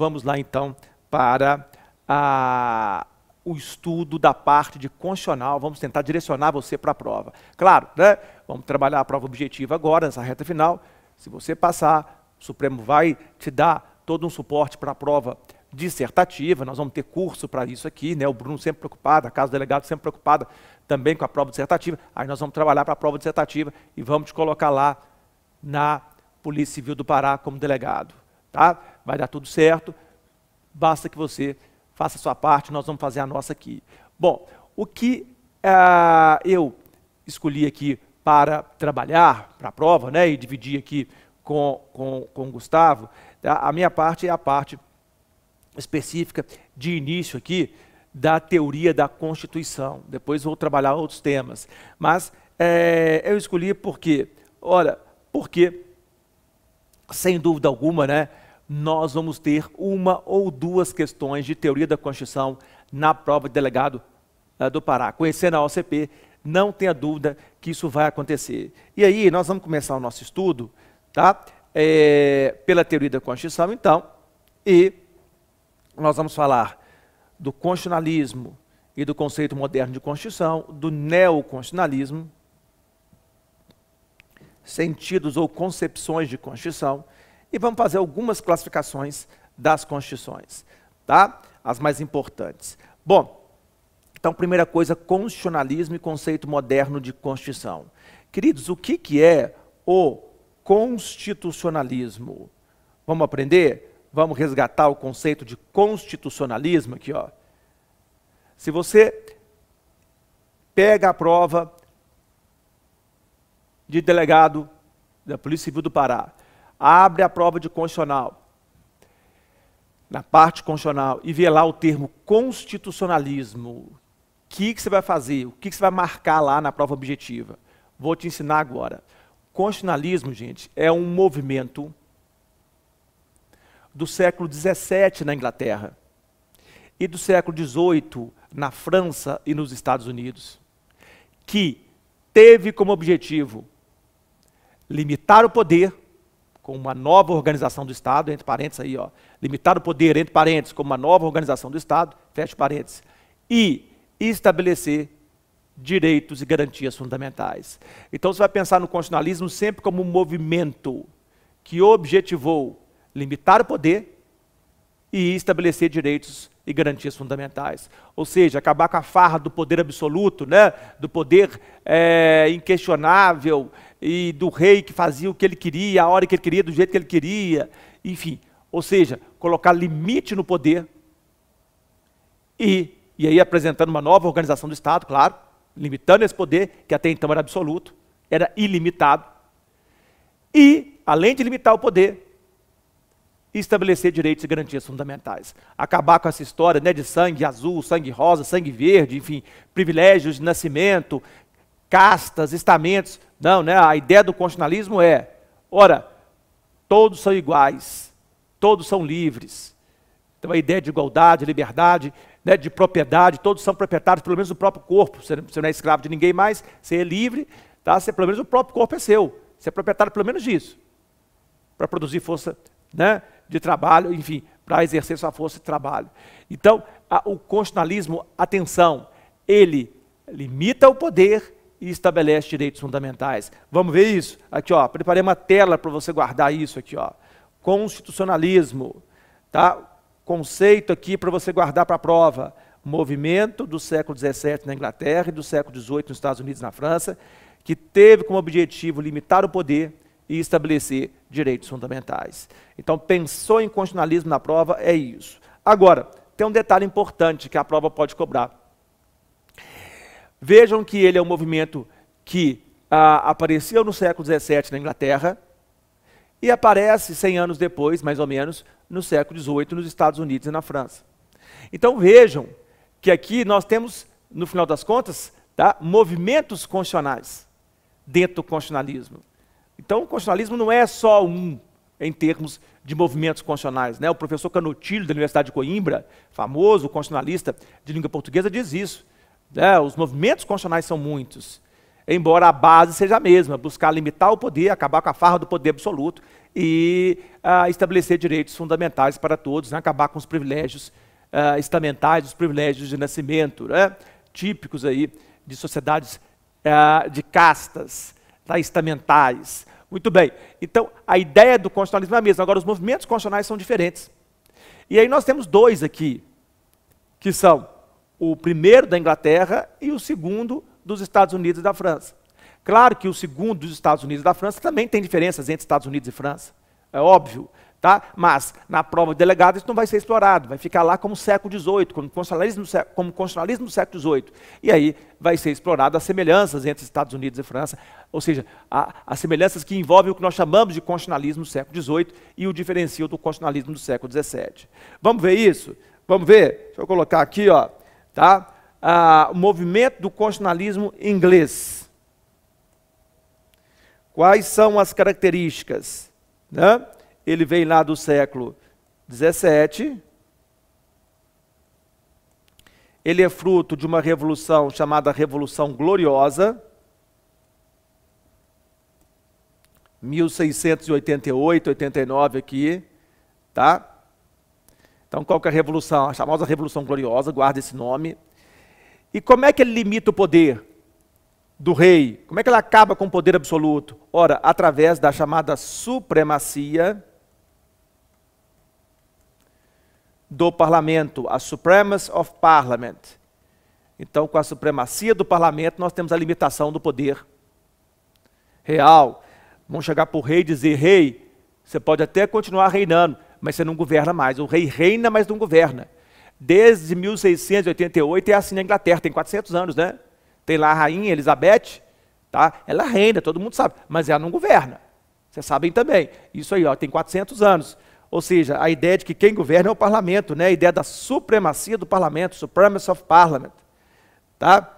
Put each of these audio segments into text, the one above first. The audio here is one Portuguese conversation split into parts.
Vamos lá então para a, o estudo da parte de constitucional. Vamos tentar direcionar você para a prova. Claro, né? vamos trabalhar a prova objetiva agora, nessa reta final. Se você passar, o Supremo vai te dar todo um suporte para a prova dissertativa, nós vamos ter curso para isso aqui, né? o Bruno sempre preocupado, a Casa do Delegado sempre preocupada também com a prova dissertativa, aí nós vamos trabalhar para a prova dissertativa e vamos te colocar lá na Polícia Civil do Pará como delegado. Tá? vai dar tudo certo, basta que você faça a sua parte, nós vamos fazer a nossa aqui. Bom, o que uh, eu escolhi aqui para trabalhar, para a prova, né, e dividir aqui com, com, com o Gustavo, tá? a minha parte é a parte específica de início aqui da teoria da Constituição. Depois vou trabalhar outros temas. Mas é, eu escolhi porque, olha, porque, sem dúvida alguma, né, nós vamos ter uma ou duas questões de teoria da Constituição na prova de delegado uh, do Pará. Conhecendo a OCP, não tenha dúvida que isso vai acontecer. E aí, nós vamos começar o nosso estudo tá? É, pela teoria da Constituição, então, e nós vamos falar do constitucionalismo e do conceito moderno de Constituição, do neoconstitucionalismo, sentidos ou concepções de Constituição, e vamos fazer algumas classificações das constituições, tá? As mais importantes. Bom, então primeira coisa, constitucionalismo e conceito moderno de constituição. Queridos, o que, que é o constitucionalismo? Vamos aprender? Vamos resgatar o conceito de constitucionalismo aqui, ó. Se você pega a prova de delegado da Polícia Civil do Pará, abre a prova de constitucional, na parte constitucional, e vê lá o termo constitucionalismo, o que, que você vai fazer? O que, que você vai marcar lá na prova objetiva? Vou te ensinar agora. Constitucionalismo, gente, é um movimento do século XVII na Inglaterra e do século XVIII na França e nos Estados Unidos, que teve como objetivo limitar o poder com uma nova organização do Estado, entre parênteses aí, ó, limitar o poder, entre parênteses, com uma nova organização do Estado, fecha parênteses, e estabelecer direitos e garantias fundamentais. Então você vai pensar no constitucionalismo sempre como um movimento que objetivou limitar o poder e estabelecer direitos e garantias fundamentais. Ou seja, acabar com a farra do poder absoluto, né? do poder é, inquestionável, e do rei que fazia o que ele queria, a hora que ele queria, do jeito que ele queria, enfim. Ou seja, colocar limite no poder e, e aí apresentando uma nova organização do Estado, claro, limitando esse poder, que até então era absoluto, era ilimitado. E, além de limitar o poder, estabelecer direitos e garantias fundamentais. Acabar com essa história né, de sangue azul, sangue rosa, sangue verde, enfim, privilégios de nascimento, castas, estamentos. Não, né? A ideia do constitucionalismo é, ora, todos são iguais, todos são livres. Então a ideia de igualdade, liberdade, né, de propriedade, todos são proprietários pelo menos do próprio corpo. Você não é escravo de ninguém mais, você é livre, tá? Você, pelo menos o próprio corpo é seu. Você é proprietário pelo menos disso. Para produzir força né, de trabalho, enfim, para exercer sua força de trabalho. Então, a, o constitucionalismo, atenção, ele limita o poder, e estabelece direitos fundamentais. Vamos ver isso? Aqui, ó, preparei uma tela para você guardar isso aqui, ó. Constitucionalismo, tá? Conceito aqui para você guardar para a prova. Movimento do século XVII na Inglaterra e do século XVIII nos Estados Unidos e na França, que teve como objetivo limitar o poder e estabelecer direitos fundamentais. Então, pensou em constitucionalismo na prova, é isso. Agora, tem um detalhe importante que a prova pode cobrar Vejam que ele é um movimento que ah, apareceu no século XVII na Inglaterra e aparece 100 anos depois, mais ou menos, no século XVIII nos Estados Unidos e na França. Então vejam que aqui nós temos, no final das contas, tá, movimentos constitucionais dentro do constitucionalismo. Então o constitucionalismo não é só um em termos de movimentos constitucionais. Né? O professor Canotilho, da Universidade de Coimbra, famoso constitucionalista de língua portuguesa, diz isso é, os movimentos constitucionais são muitos, embora a base seja a mesma, buscar limitar o poder, acabar com a farra do poder absoluto e ah, estabelecer direitos fundamentais para todos, né? acabar com os privilégios ah, estamentais, os privilégios de nascimento, né? típicos aí de sociedades ah, de castas tá? estamentais. Muito bem, então a ideia do constitucionalismo é a mesma, agora os movimentos constitucionais são diferentes. E aí nós temos dois aqui, que são o primeiro da Inglaterra e o segundo dos Estados Unidos e da França. Claro que o segundo dos Estados Unidos e da França também tem diferenças entre Estados Unidos e França, é óbvio. Tá? Mas, na prova de delegado, isso não vai ser explorado, vai ficar lá como século XVIII, como constitucionalismo, como constitucionalismo do século XVIII. E aí vai ser explorado as semelhanças entre Estados Unidos e França, ou seja, a, as semelhanças que envolvem o que nós chamamos de constitucionalismo do século XVIII e o diferencial do constitucionalismo do século XVII. Vamos ver isso? Vamos ver? Deixa eu colocar aqui, ó tá? Ah, o movimento do constitucionalismo inglês. Quais são as características? Né? Ele vem lá do século XVII. Ele é fruto de uma revolução chamada Revolução Gloriosa, 1688, 89 aqui, tá? Então, qual que é a revolução? A famosa Revolução Gloriosa, guarda esse nome. E como é que ele limita o poder do rei? Como é que ele acaba com o poder absoluto? Ora, através da chamada supremacia do parlamento, a Supremacy of Parliament. Então, com a supremacia do parlamento, nós temos a limitação do poder real. Vamos chegar para o rei e dizer: rei, você pode até continuar reinando, mas você não governa mais. O rei reina, mas não governa. Desde 1688 é assim na Inglaterra, tem 400 anos, né? Tem lá a rainha Elizabeth, tá? Ela reina, todo mundo sabe, mas ela não governa. Vocês sabem também. Isso aí, ó, tem 400 anos. Ou seja, a ideia de que quem governa é o parlamento, né? A ideia da supremacia do parlamento, supremacy of parliament, tá?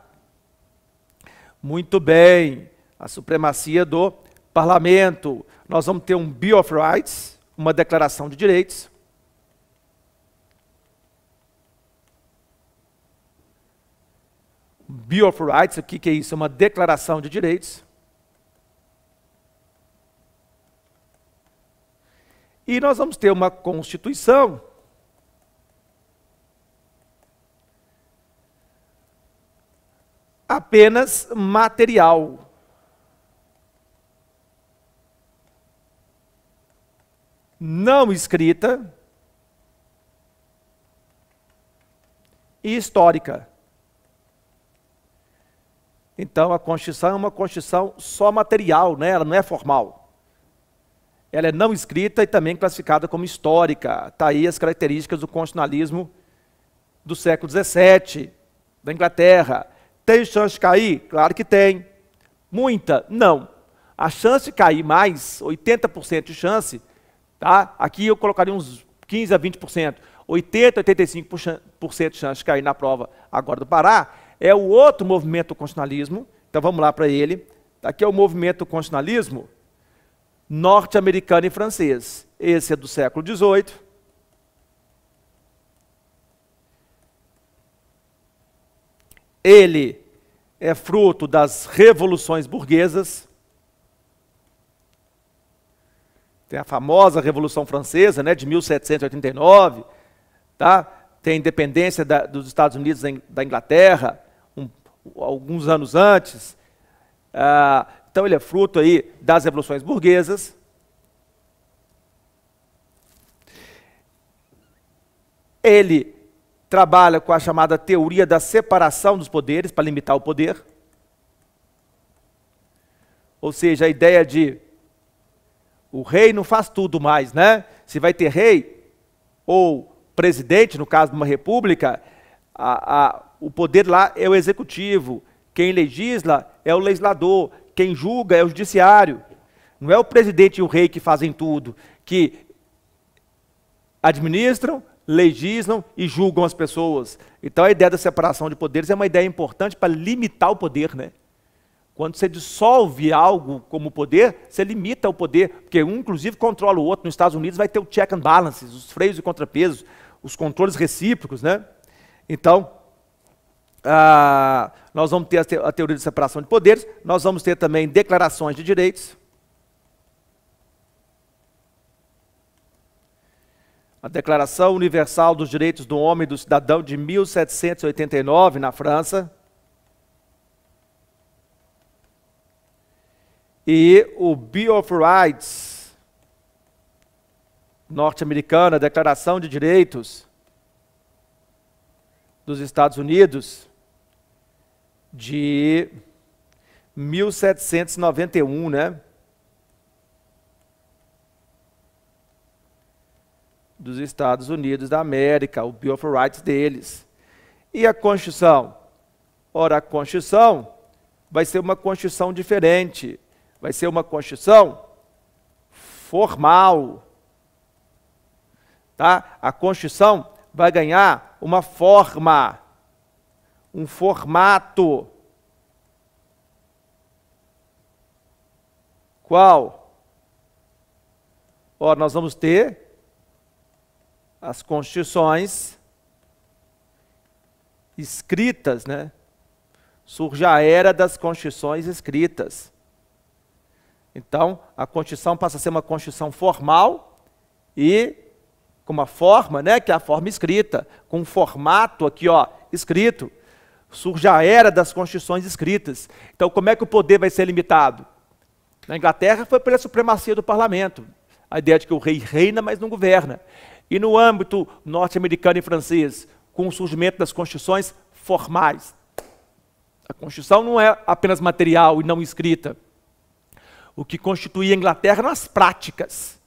Muito bem, a supremacia do parlamento. Nós vamos ter um Bill of Rights, uma declaração de direitos. Bill of Rights, o que, que é isso? É uma declaração de direitos. E nós vamos ter uma Constituição apenas material. não escrita e histórica. Então, a Constituição é uma Constituição só material, né? ela não é formal. Ela é não escrita e também classificada como histórica. Está aí as características do constitucionalismo do século XVII, da Inglaterra. Tem chance de cair? Claro que tem. Muita? Não. A chance de cair mais, 80% de chance, Tá? Aqui eu colocaria uns 15 a 20%. 80, 85% de chance de cair na prova agora do Pará. É o outro movimento do constitucionalismo. Então vamos lá para ele. Aqui é o movimento do constitucionalismo norte-americano e francês. Esse é do século XVIII. Ele é fruto das revoluções burguesas. Tem a famosa Revolução Francesa, né, de 1789, tá? Tem a independência da, dos Estados Unidos da Inglaterra, um, alguns anos antes. Ah, então ele é fruto aí das revoluções burguesas. Ele trabalha com a chamada teoria da separação dos poderes para limitar o poder. Ou seja, a ideia de o rei não faz tudo mais, né? Se vai ter rei ou presidente, no caso de uma república, a, a, o poder lá é o executivo, quem legisla é o legislador, quem julga é o judiciário. Não é o presidente e o rei que fazem tudo, que administram, legislam e julgam as pessoas. Então a ideia da separação de poderes é uma ideia importante para limitar o poder, né? Quando você dissolve algo como poder, você limita o poder, porque um inclusive controla o outro. Nos Estados Unidos vai ter o check and balances, os freios e contrapesos, os controles recíprocos, né? Então, ah, nós vamos ter a teoria de separação de poderes, nós vamos ter também declarações de direitos. A Declaração Universal dos Direitos do Homem e do Cidadão de 1789, na França. e o Bill of Rights norte-americana, a Declaração de Direitos dos Estados Unidos de 1791, né? Dos Estados Unidos da América, o Bill of Rights deles. E a Constituição? Ora, a Constituição vai ser uma Constituição diferente vai ser uma Constituição formal. Tá? A Constituição vai ganhar uma forma, um formato. Qual? Ora, nós vamos ter as constituições escritas, né? Surge a era das constituições escritas. Então, a Constituição passa a ser uma Constituição formal e com uma forma, né, que é a forma escrita, com um formato aqui, ó, escrito. Surge a era das Constituições escritas. Então, como é que o poder vai ser limitado? Na Inglaterra foi pela supremacia do parlamento, a ideia de que o rei reina, mas não governa. E no âmbito norte-americano e francês, com o surgimento das constituições formais. A Constituição não é apenas material e não escrita o que constituía a Inglaterra nas práticas.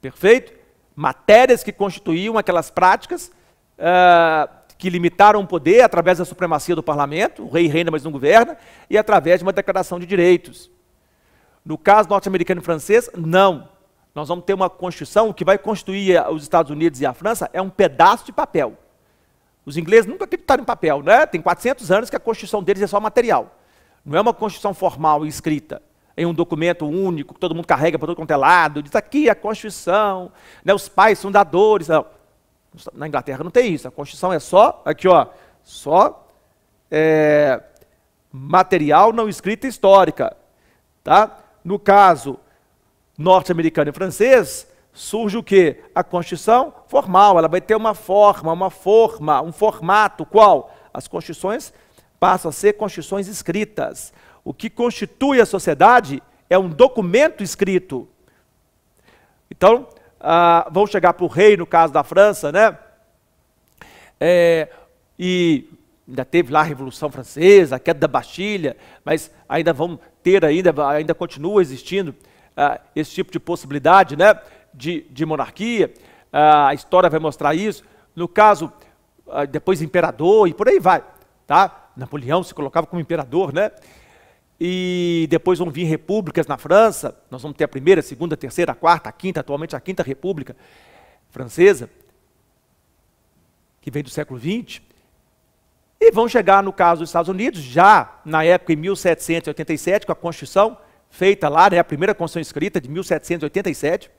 Perfeito? Matérias que constituíam aquelas práticas uh, que limitaram o poder através da supremacia do parlamento, o rei reina, mas não governa, e através de uma declaração de direitos. No caso norte-americano e francês, não. Nós vamos ter uma Constituição que vai constituir os Estados Unidos e a França, é um pedaço de papel. Os ingleses nunca acreditaram em papel, né? Tem 400 anos que a Constituição deles é só material. Não é uma Constituição formal e escrita em um documento único que todo mundo carrega para todo quanto é lado, diz aqui a Constituição, né, os pais fundadores. Não. Na Inglaterra não tem isso, a Constituição é só, aqui ó, só é, material não escrita histórica. Tá? No caso norte-americano e francês, surge o que? A Constituição formal, ela vai ter uma forma, uma forma, um formato, qual? As Constituições passam a ser Constituições escritas. O que constitui a sociedade é um documento escrito. Então, ah, vão chegar para o rei, no caso da França, né? É, e ainda teve lá a Revolução Francesa, a queda da Bastilha, mas ainda vão ter, ainda, ainda continua existindo ah, esse tipo de possibilidade né? de, de monarquia. Ah, a história vai mostrar isso. No caso, ah, depois imperador e por aí vai. Tá? Napoleão se colocava como imperador, né? e depois vão vir repúblicas na França, nós vamos ter a primeira, a segunda, a terceira, a quarta, a quinta, atualmente a quinta república francesa, que vem do século XX, e vão chegar, no caso dos Estados Unidos, já na época em 1787, com a Constituição feita lá, né, a primeira Constituição escrita de 1787,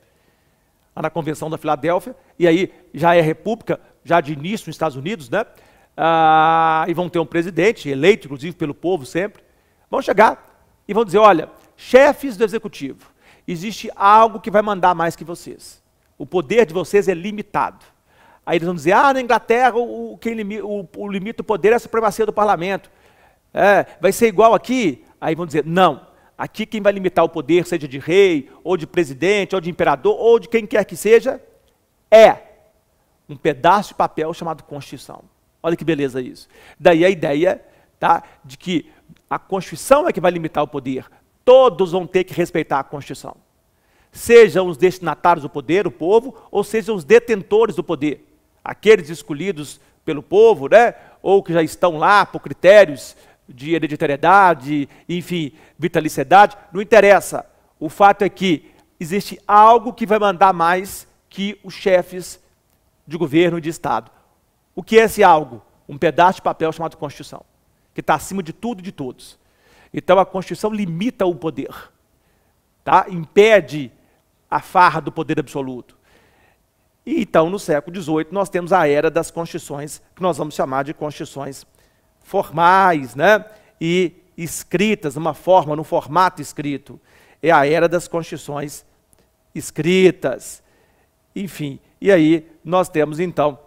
na Convenção da Filadélfia, e aí já é república, já de início nos Estados Unidos, né? Ah, e vão ter um presidente, eleito inclusive pelo povo sempre, Vão chegar e vão dizer: olha, chefes do executivo, existe algo que vai mandar mais que vocês. O poder de vocês é limitado. Aí eles vão dizer: ah, na Inglaterra o, quem limita, o, o limita o poder é a supremacia do parlamento. É, vai ser igual aqui? Aí vão dizer: não, Aqui quem vai limitar o poder, seja de rei, ou de presidente, ou de imperador, ou de quem quer que seja, é um pedaço de papel chamado Constituição. Olha que beleza isso. Daí a ideia tá, de que a Constituição é que vai limitar o poder. Todos vão ter que respeitar a Constituição. Sejam os destinatários do poder, o povo, ou sejam os detentores do poder. Aqueles escolhidos pelo povo, né? ou que já estão lá por critérios de hereditariedade, enfim, vitaliciedade, não interessa. O fato é que existe algo que vai mandar mais que os chefes de governo e de Estado. O que é esse algo? Um pedaço de papel chamado Constituição que está acima de tudo e de todos. Então a Constituição limita o poder, tá? impede a farra do poder absoluto. E então, no século XVIII, nós temos a era das constituições, que nós vamos chamar de constituições formais, né? e escritas, numa forma, num formato escrito. É a era das constituições escritas. Enfim, e aí nós temos, então,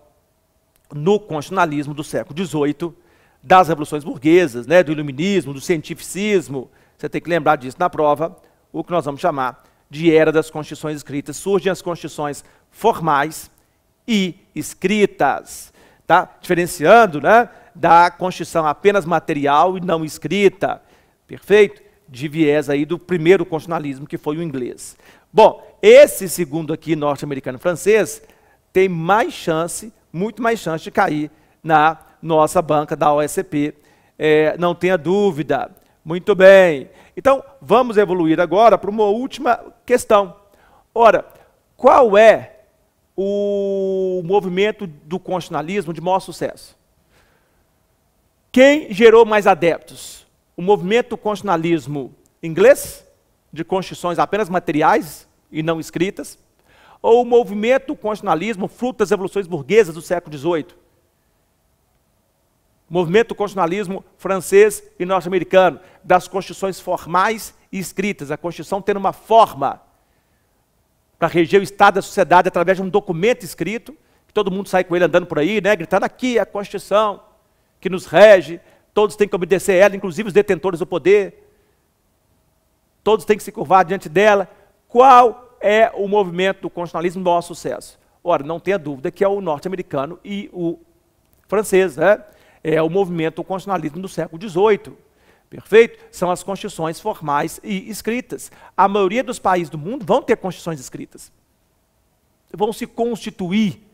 no constitucionalismo do século XVIII, das revoluções burguesas, né, do iluminismo, do cientificismo. Você tem que lembrar disso na prova, o que nós vamos chamar de era das constituições escritas. Surgem as constituições formais e escritas, tá? diferenciando né, da constituição apenas material e não escrita. Perfeito? De viés aí do primeiro constitucionalismo, que foi o inglês. Bom, esse segundo aqui, norte-americano francês, tem mais chance, muito mais chance de cair na nossa banca da OSP. É, não tenha dúvida. Muito bem. Então, vamos evoluir agora para uma última questão. Ora, qual é o movimento do constitucionalismo de maior sucesso? Quem gerou mais adeptos? O movimento constitucionalismo inglês, de constituições apenas materiais e não escritas, ou o movimento constitucionalismo fruto das evoluções burguesas do século XVIII? movimento constitucionalismo francês e norte-americano, das constituições formais e escritas, a Constituição tendo uma forma para reger o Estado da sociedade através de um documento escrito, que todo mundo sai com ele andando por aí, né, gritando aqui é a Constituição que nos rege, todos têm que obedecer ela, inclusive os detentores do poder, todos têm que se curvar diante dela. Qual é o movimento do constitucionalismo do maior sucesso? Ora, não tenha dúvida que é o norte-americano e o francês, né? é o movimento constitucionalismo do século XVIII. Perfeito? São as constituições formais e escritas. A maioria dos países do mundo vão ter constituições escritas. Vão se constituir.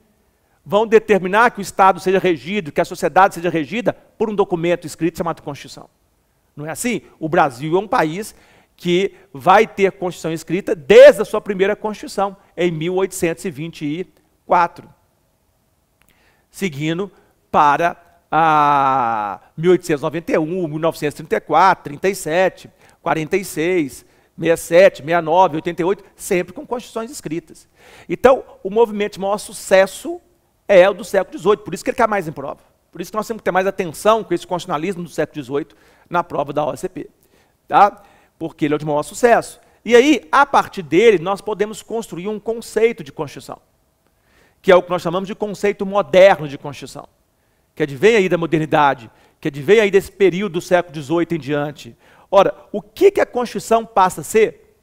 Vão determinar que o Estado seja regido, que a sociedade seja regida por um documento escrito chamado Constituição. Não é assim? O Brasil é um país que vai ter Constituição escrita desde a sua primeira Constituição, em 1824. Seguindo para a 1891, 1934, 37, 46, 67, 69, 88, sempre com constituições escritas. Então, o movimento de maior sucesso é o do século XVIII, por isso que ele cai mais em prova. Por isso que nós temos que ter mais atenção com esse constitucionalismo do século XVIII na prova da OSCP. Tá? Porque ele é o de maior sucesso. E aí, a partir dele, nós podemos construir um conceito de Constituição, que é o que nós chamamos de conceito moderno de Constituição que advém aí da modernidade, que advém aí desse período do século XVIII em diante. Ora, o que, que a Constituição passa a ser?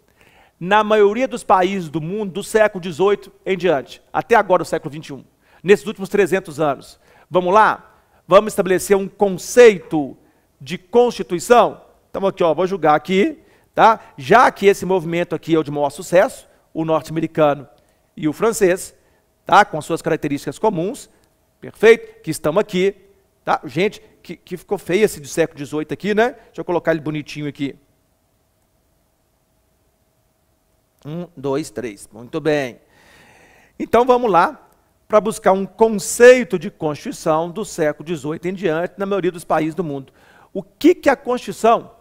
Na maioria dos países do mundo, do século XVIII em diante, até agora o século XXI, nesses últimos 300 anos. Vamos lá? Vamos estabelecer um conceito de Constituição? Então aqui, ó, vou julgar aqui, tá? Já que esse movimento aqui é o de maior sucesso, o norte-americano e o francês, tá? com suas características comuns, Perfeito? Que estamos aqui. Tá? Gente, que, que ficou feio esse do século XVIII aqui, né? Deixa eu colocar ele bonitinho aqui. Um, dois, três. Muito bem. Então vamos lá para buscar um conceito de Constituição do século XVIII em diante, na maioria dos países do mundo. O que, que a Constituição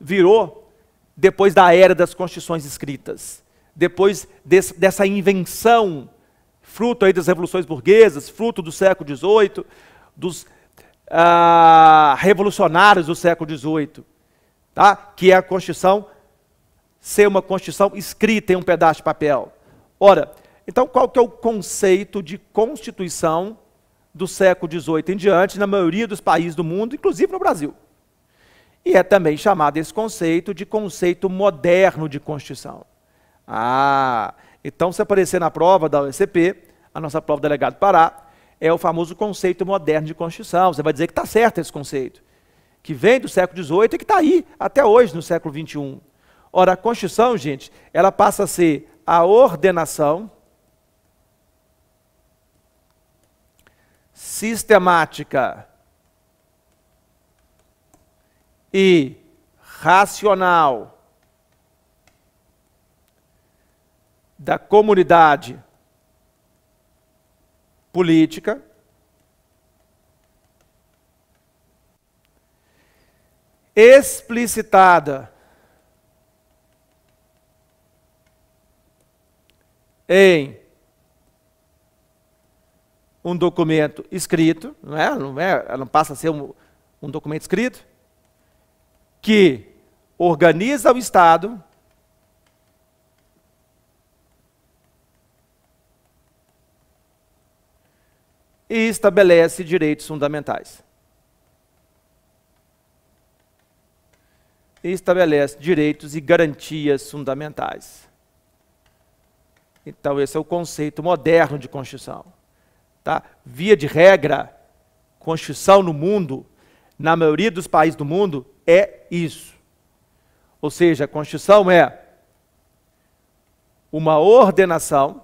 virou depois da era das Constituições escritas? Depois desse, dessa invenção fruto aí das revoluções burguesas, fruto do século XVIII, dos ah, revolucionários do século XVIII, tá? que é a Constituição ser uma Constituição escrita em um pedaço de papel. Ora, então qual que é o conceito de Constituição do século XVIII em diante na maioria dos países do mundo, inclusive no Brasil? E é também chamado esse conceito de conceito moderno de Constituição. Ah, então, se aparecer na prova da OECP, a nossa prova do delegado Pará, é o famoso conceito moderno de Constituição. Você vai dizer que está certo esse conceito, que vem do século XVIII e que está aí até hoje, no século XXI. Ora, a Constituição, gente, ela passa a ser a ordenação sistemática e racional da comunidade política, explicitada em um documento escrito, não é? Não é ela não passa a ser um, um documento escrito que organiza o Estado e estabelece direitos fundamentais. E estabelece direitos e garantias fundamentais. Então, esse é o conceito moderno de Constituição. Tá? Via de regra, Constituição no mundo, na maioria dos países do mundo, é isso. Ou seja, a Constituição é uma ordenação,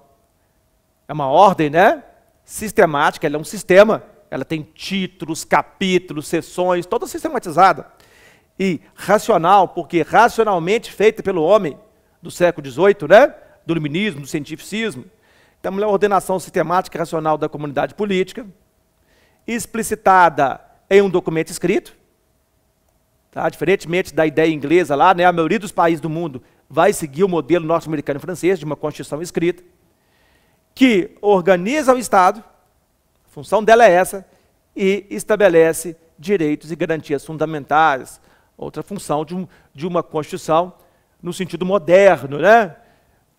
é uma ordem, né? sistemática, ela é um sistema. Ela tem títulos, capítulos, sessões, toda sistematizada. E racional, porque racionalmente feita pelo homem do século XVIII, né? do iluminismo, do cientificismo. Então, é uma ordenação sistemática e racional da comunidade política, explicitada em um documento escrito. Tá? Diferentemente da ideia inglesa lá, né? a maioria dos países do mundo vai seguir o modelo norte-americano e francês de uma constituição escrita que organiza o Estado, a função dela é essa, e estabelece direitos e garantias fundamentais, outra função de, um, de uma Constituição no sentido moderno, né?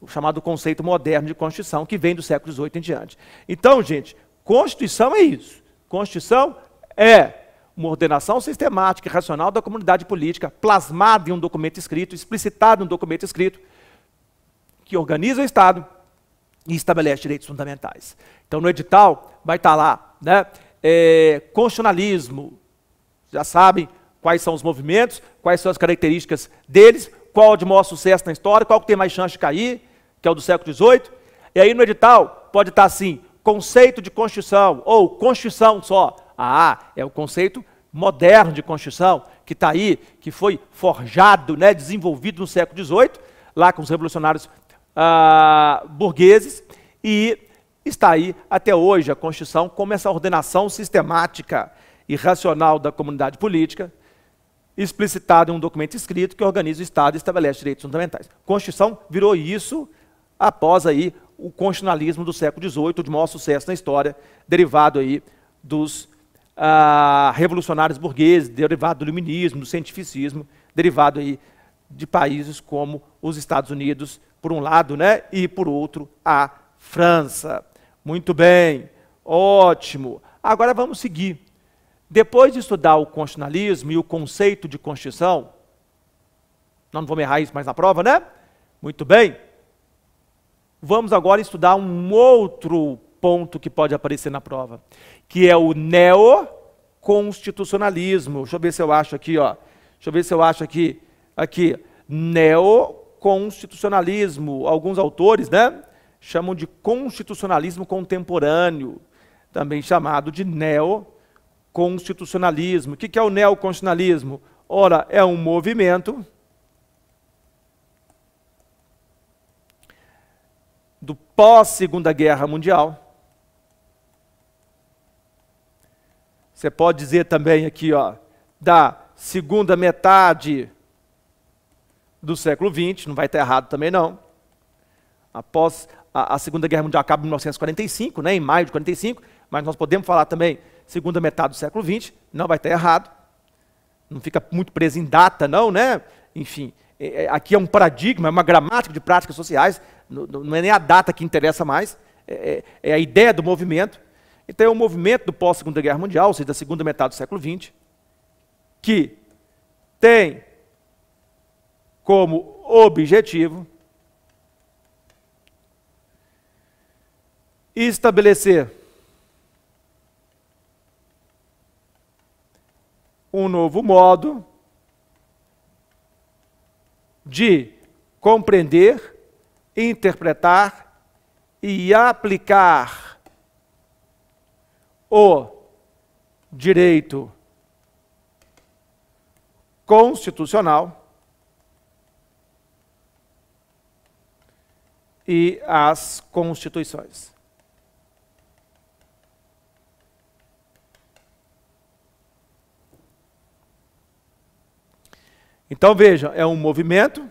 o chamado conceito moderno de Constituição, que vem do século XVIII em diante. Então, gente, Constituição é isso. Constituição é uma ordenação sistemática e racional da comunidade política, plasmada em um documento escrito, explicitada em um documento escrito, que organiza o Estado, e estabelece direitos fundamentais. Então, no edital vai estar tá lá, né? É, constitucionalismo, já sabem quais são os movimentos, quais são as características deles, qual de maior sucesso na história, qual que tem mais chance de cair, que é o do século XVIII. E aí no edital pode estar tá assim, conceito de Constituição, ou Constituição só. Ah, é o conceito moderno de Constituição, que está aí, que foi forjado, né, desenvolvido no século XVIII, lá com os revolucionários ah, burgueses e está aí até hoje a Constituição como essa ordenação sistemática e racional da comunidade política, explicitada em um documento escrito que organiza o Estado e estabelece direitos fundamentais. A Constituição virou isso após aí o constitucionalismo do século XVIII, de maior sucesso na história, derivado aí dos ah, revolucionários burgueses, derivado do iluminismo, do cientificismo, derivado aí de países como os Estados Unidos, por um lado, né, e por outro, a França. Muito bem, ótimo. Agora vamos seguir. Depois de estudar o constitucionalismo e o conceito de Constituição, nós não vamos errar isso mais na prova, né? Muito bem. Vamos agora estudar um outro ponto que pode aparecer na prova, que é o neoconstitucionalismo. Deixa eu ver se eu acho aqui, ó. Deixa eu ver se eu acho aqui aqui, neoconstitucionalismo. Alguns autores né, chamam de constitucionalismo contemporâneo, também chamado de neoconstitucionalismo. O que é o neoconstitucionalismo? Ora, é um movimento do pós-Segunda Guerra Mundial. Você pode dizer também aqui, ó, da segunda metade do século XX, não vai estar errado também não. Após a, a Segunda Guerra Mundial acaba em 1945, né, em maio de 45, mas nós podemos falar também segunda metade do século XX, não vai estar errado. Não fica muito preso em data não, né? Enfim, é, é aqui é um paradigma, é uma gramática de práticas sociais, não, não é nem a data que interessa mais, é, é, é a ideia do movimento. Então é o um movimento do pós-segunda guerra mundial, ou seja, da segunda metade do século XX, que tem como objetivo estabelecer um novo modo de compreender, interpretar e aplicar o direito constitucional e as constituições. Então veja, é um movimento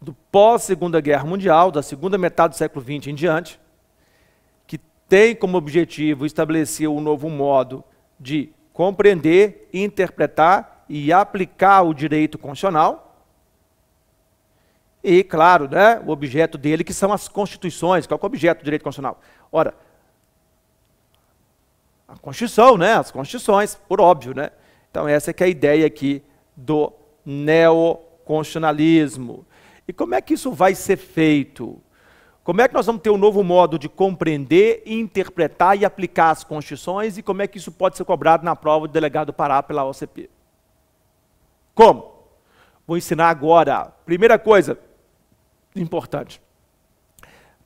do pós-Segunda Guerra Mundial, da segunda metade do século XX em diante, que tem como objetivo estabelecer um novo modo de compreender, interpretar e aplicar o direito constitucional. E, claro, né, o objeto dele, que são as constituições, qual é o objeto do direito constitucional? Ora, a Constituição, né, as constituições, por óbvio. Né? Então, essa é que é a ideia aqui do neoconstitucionalismo. E como é que isso vai ser feito? Como é que nós vamos ter um novo modo de compreender, interpretar e aplicar as constituições e como é que isso pode ser cobrado na prova do delegado do Pará pela OCP? Como? Vou ensinar agora. Primeira coisa importante.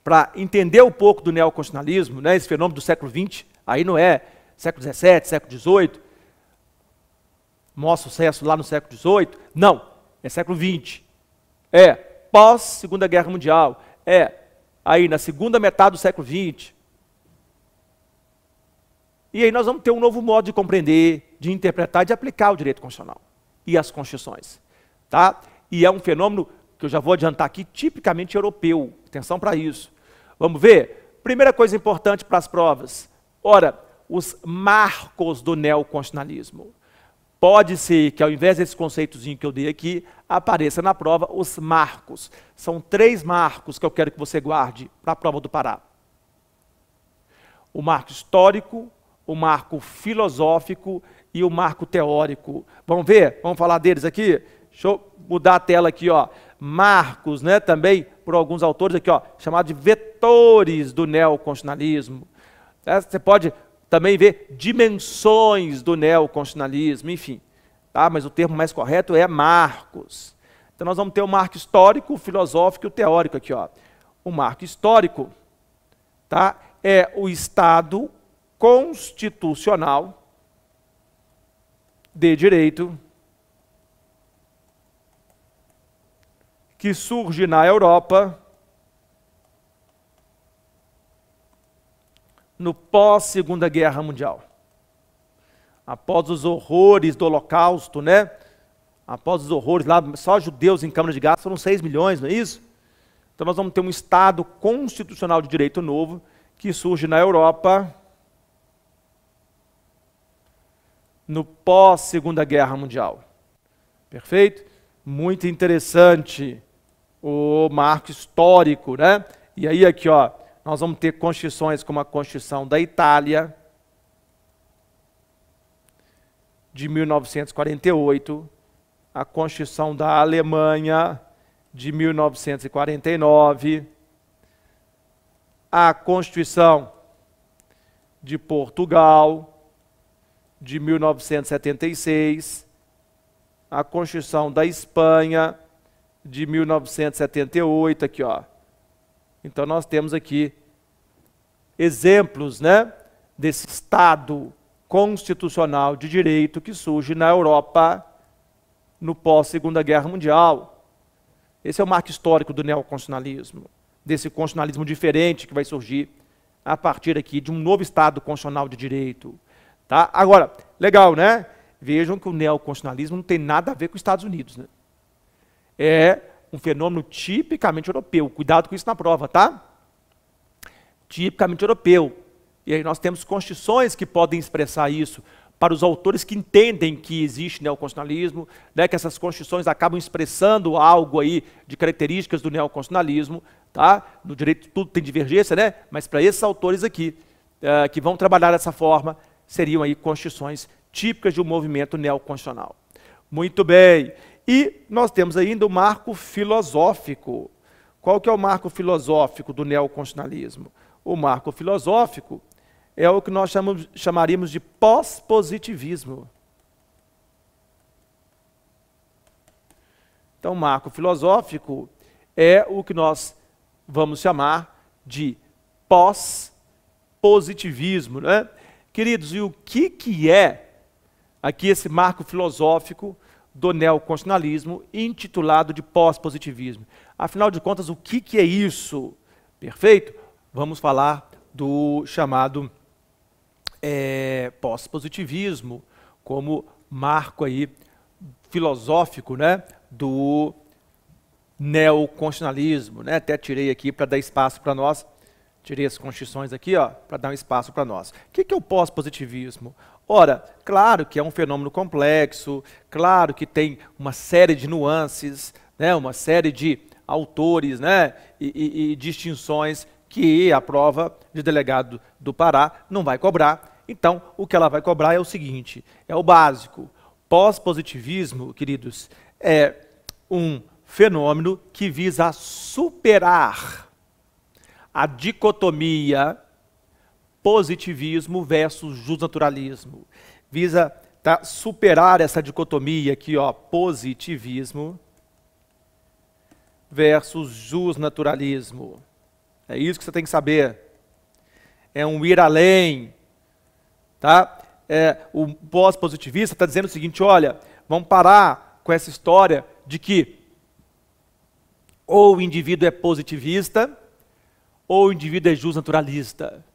Para entender um pouco do neoconstitucionalismo, né, esse fenômeno do século XX, aí não é século XVII, século XVIII, mostra sucesso lá no século XVIII. Não, é século XX. É pós-Segunda Guerra Mundial. É aí na segunda metade do século XX. E aí nós vamos ter um novo modo de compreender, de interpretar, de aplicar o direito constitucional e as construções. Tá? E é um fenômeno que eu já vou adiantar aqui, tipicamente europeu. Atenção para isso. Vamos ver? Primeira coisa importante para as provas. Ora, os marcos do neoconstitucionalismo. Pode ser que, ao invés desse conceitozinho que eu dei aqui, apareça na prova os marcos. São três marcos que eu quero que você guarde para a prova do Pará: o marco histórico, o marco filosófico e o marco teórico. Vamos ver? Vamos falar deles aqui? Deixa eu mudar a tela aqui, ó. Marcos, né, também por alguns autores aqui, ó, chamado de vetores do neoconstitucionalismo. É, você pode também ver dimensões do neoconstitucionalismo, enfim. Tá? Mas o termo mais correto é marcos. Então nós vamos ter o marco histórico, o filosófico e o teórico aqui, ó. O marco histórico, tá? É o estado constitucional de direito que surge na Europa no pós-Segunda Guerra Mundial. Após os horrores do Holocausto, né? Após os horrores lá, só judeus em câmara de gás foram 6 milhões, não é isso? Então nós vamos ter um Estado constitucional de direito novo que surge na Europa no pós Segunda Guerra Mundial. Perfeito? Muito interessante o marco histórico, né? E aí aqui, ó, nós vamos ter constituições como a Constituição da Itália de 1948, a Constituição da Alemanha de 1949, a Constituição de Portugal de 1976, a Constituição da Espanha de 1978 aqui, ó. Então nós temos aqui exemplos, né, desse estado constitucional de direito que surge na Europa no pós Segunda Guerra Mundial. Esse é o marco histórico do neoconstitucionalismo, desse constitucionalismo diferente que vai surgir a partir aqui de um novo estado constitucional de direito, Tá? Agora, legal, né? Vejam que o neoconstitucionalismo não tem nada a ver com os Estados Unidos. Né? É um fenômeno tipicamente europeu. Cuidado com isso na prova, tá? Tipicamente europeu. E aí nós temos constituições que podem expressar isso para os autores que entendem que existe neoconstitucionalismo, né, que essas constituições acabam expressando algo aí de características do neoconstitucionalismo, tá? No direito tudo tem divergência, né? Mas para esses autores aqui eh, que vão trabalhar dessa forma, seriam aí constituições típicas de um movimento neoconstitucional. Muito bem. E nós temos ainda o marco filosófico. Qual que é o marco filosófico do neoconstitucionalismo? O marco filosófico é o que nós chamamos, chamaríamos de pós-positivismo. Então, o marco filosófico é o que nós vamos chamar de pós-positivismo. Né? Queridos, e o que, que é aqui esse marco filosófico do neoconstitucionalismo intitulado de pós-positivismo? Afinal de contas, o que, que é isso? Perfeito? Vamos falar do chamado é, pós-positivismo como marco aí filosófico né, do neoconstitucionalismo. Né? Até tirei aqui para dar espaço para nós Tirei as constituições aqui para dar um espaço para nós. O que, que é o pós-positivismo? Ora, claro que é um fenômeno complexo, claro que tem uma série de nuances, né, uma série de autores né, e, e, e distinções que a prova de delegado do Pará não vai cobrar. Então, o que ela vai cobrar é o seguinte: é o básico. Pós-positivismo, queridos, é um fenômeno que visa superar a dicotomia positivismo versus justnaturalismo. Visa tá, superar essa dicotomia aqui, ó, positivismo versus justnaturalismo. É isso que você tem que saber. É um ir além. Tá? É, o pós-positivista está dizendo o seguinte: olha, vamos parar com essa história de que ou o indivíduo é positivista ou o indivíduo é naturalista.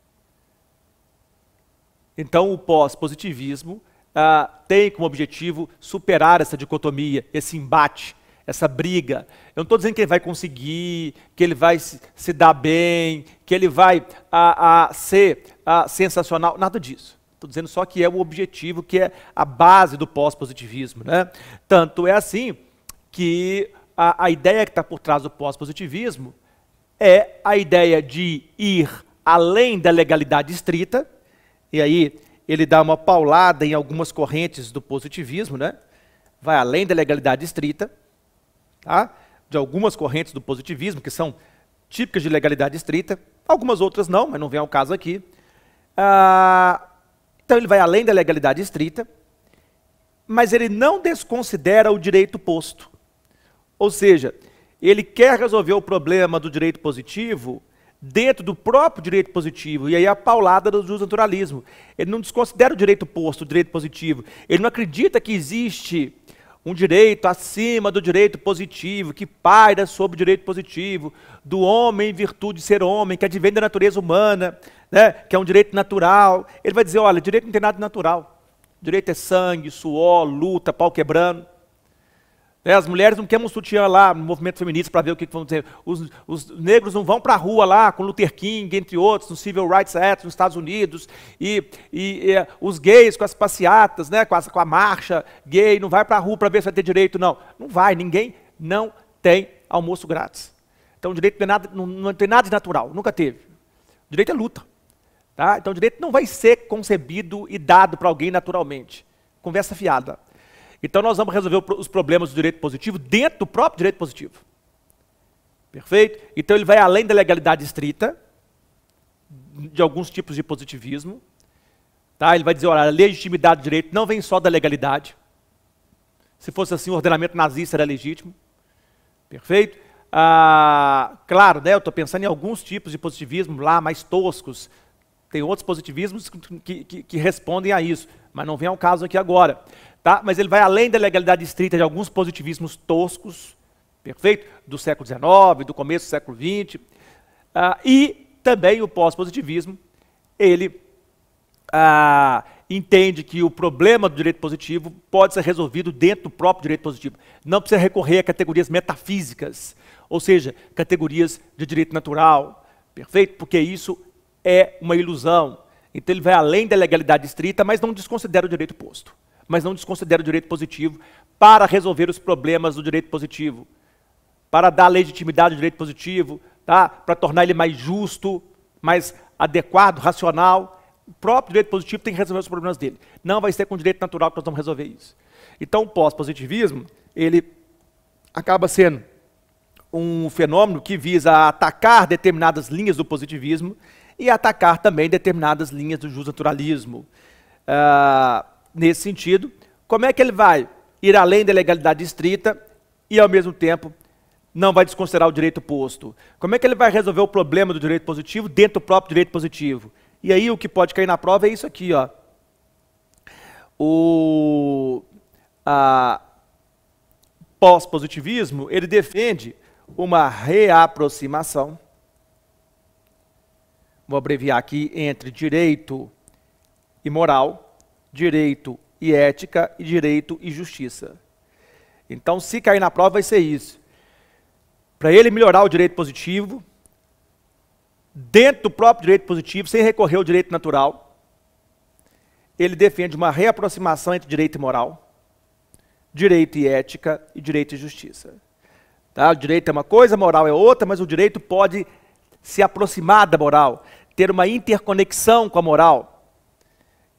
Então, o pós-positivismo ah, tem como objetivo superar essa dicotomia, esse embate, essa briga. Eu não estou dizendo que ele vai conseguir, que ele vai se dar bem, que ele vai ah, ah, ser sensacional, nada disso. Estou dizendo só que é o objetivo, que é a base do pós-positivismo. Né? Tanto é assim que a, a ideia que está por trás do pós-positivismo é a ideia de ir além da legalidade estrita, e aí ele dá uma paulada em algumas correntes do positivismo, né? vai além da legalidade estrita, tá? de algumas correntes do positivismo, que são típicas de legalidade estrita, algumas outras não, mas não vem ao caso aqui. Ah, então ele vai além da legalidade estrita, mas ele não desconsidera o direito posto. Ou seja, ele quer resolver o problema do direito positivo dentro do próprio direito positivo, e aí é a paulada do justnaturalismo. Ele não desconsidera o direito posto, o direito positivo. Ele não acredita que existe um direito acima do direito positivo, que paira sobre o direito positivo, do homem em virtude de ser homem, que advém é da natureza humana, né, que é um direito natural. Ele vai dizer, olha, direito não tem nada de natural. Direito é sangue, suor, luta, pau quebrando. Né, as mulheres não querem um sutiã lá no movimento feminista para ver o que, que vão dizer. Os, os negros não vão para a rua lá com Luther King, entre outros, no Civil Rights Act nos Estados Unidos. E, e, e eh, os gays com as passeatas, né? com, com a marcha gay, não vai para a rua para ver se vai ter direito, não. Não vai, ninguém não tem almoço grátis. Então o direito não, é nada, não, não tem nada de natural, nunca teve. O direito é luta. Tá? Então o direito não vai ser concebido e dado para alguém naturalmente. Conversa fiada. Então nós vamos resolver os problemas do direito positivo dentro do próprio direito positivo. Perfeito? Então ele vai além da legalidade estrita, de alguns tipos de positivismo. Tá? Ele vai dizer, olha, a legitimidade do direito não vem só da legalidade. Se fosse assim, o ordenamento nazista era legítimo. Perfeito? Ah, claro, né, eu estou pensando em alguns tipos de positivismo lá mais toscos. Tem outros positivismos que, que, que respondem a isso, mas não vem ao caso aqui agora tá? mas ele vai além da legalidade estrita de alguns positivismos toscos, perfeito? Do século XIX, do começo do século XX. Ah, e também o pós-positivismo, ele ah, entende que o problema do direito positivo pode ser resolvido dentro do próprio direito positivo. Não precisa recorrer a categorias metafísicas, ou seja, categorias de direito natural, perfeito? Porque isso é uma ilusão. Então ele vai além da legalidade estrita, mas não desconsidera o direito posto mas não desconsidera o direito positivo para resolver os problemas do direito positivo, para dar legitimidade ao direito positivo, tá? para tornar ele mais justo, mais adequado, racional. O próprio direito positivo tem que resolver os problemas dele. Não vai ser com o direito natural que nós vamos resolver isso. Então, o pós-positivismo, ele acaba sendo um fenômeno que visa atacar determinadas linhas do positivismo e atacar também determinadas linhas do justnaturalismo. Uh, nesse sentido, como é que ele vai ir além da legalidade estrita e, ao mesmo tempo, não vai desconsiderar o direito posto? Como é que ele vai resolver o problema do direito positivo dentro do próprio direito positivo? E aí o que pode cair na prova é isso aqui, ó. O pós-positivismo, ele defende uma reaproximação, vou abreviar aqui, entre direito e moral, direito e ética e direito e justiça. Então, se cair na prova, vai ser isso. Para ele melhorar o direito positivo, dentro do próprio direito positivo, sem recorrer ao direito natural, ele defende uma reaproximação entre direito e moral, direito e ética e direito e justiça. Tá? O direito é uma coisa, a moral é outra, mas o direito pode se aproximar da moral, ter uma interconexão com a moral.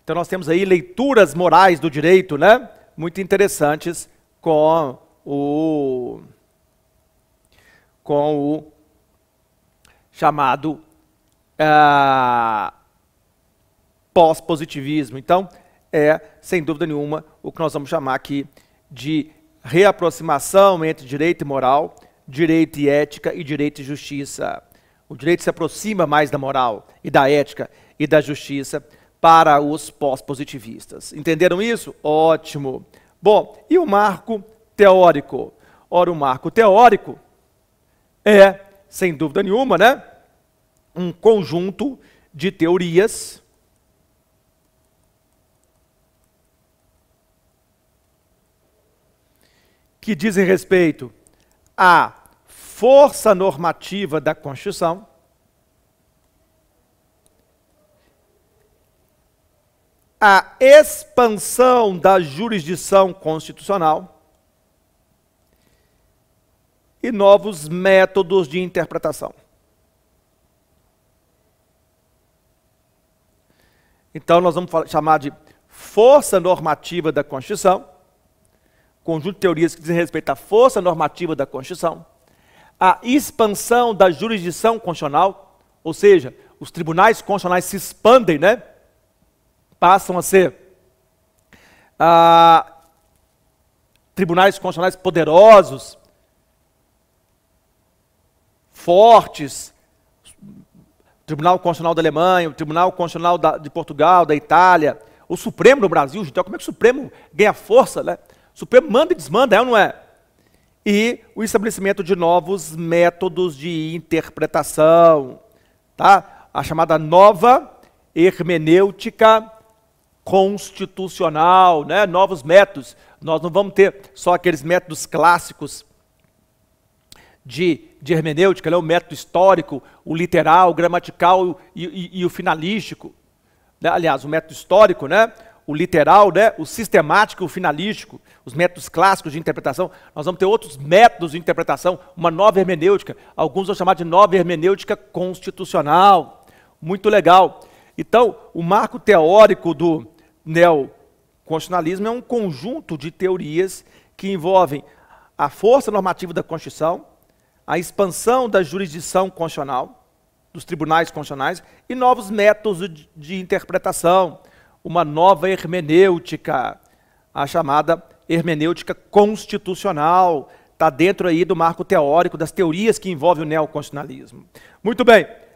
Então nós temos aí leituras morais do direito, né? Muito interessantes com o com o chamado ah, pós-positivismo. Então, é, sem dúvida nenhuma, o que nós vamos chamar aqui de reaproximação entre direito e moral, direito e ética e direito e justiça. O direito se aproxima mais da moral e da ética e da justiça para os pós-positivistas. Entenderam isso? Ótimo. Bom, e o marco teórico? Ora, o marco teórico é, sem dúvida nenhuma, né, um conjunto de teorias que dizem respeito à força normativa da Constituição, a expansão da jurisdição constitucional e novos métodos de interpretação. Então, nós vamos chamar de força normativa da Constituição, conjunto de teorias que dizem respeito à força normativa da Constituição, a expansão da jurisdição constitucional, ou seja, os tribunais constitucionais se expandem, né? passam a ser ah, tribunais constitucionais poderosos, fortes, Tribunal Constitucional da Alemanha, o Tribunal Constitucional da, de Portugal, da Itália, o Supremo do Brasil, gente, como é que o Supremo ganha força, né? O Supremo manda e desmanda, é ou não é? E o estabelecimento de novos métodos de interpretação, tá? A chamada nova hermenêutica constitucional, né? novos métodos. Nós não vamos ter só aqueles métodos clássicos de, de hermenêutica, né? o método histórico, o literal, o gramatical e, e, e o finalístico. Né? Aliás, o método histórico, né? o literal, né? o sistemático, o finalístico, os métodos clássicos de interpretação, nós vamos ter outros métodos de interpretação, uma nova hermenêutica, alguns vão chamar de nova hermenêutica constitucional. Muito legal. Então, o marco teórico do, neoconstitucionalismo é um conjunto de teorias que envolvem a força normativa da Constituição, a expansão da jurisdição constitucional, dos tribunais constitucionais, e novos métodos de interpretação, uma nova hermenêutica, a chamada hermenêutica constitucional, está dentro aí do marco teórico das teorias que envolvem o neoconstitucionalismo. Muito bem,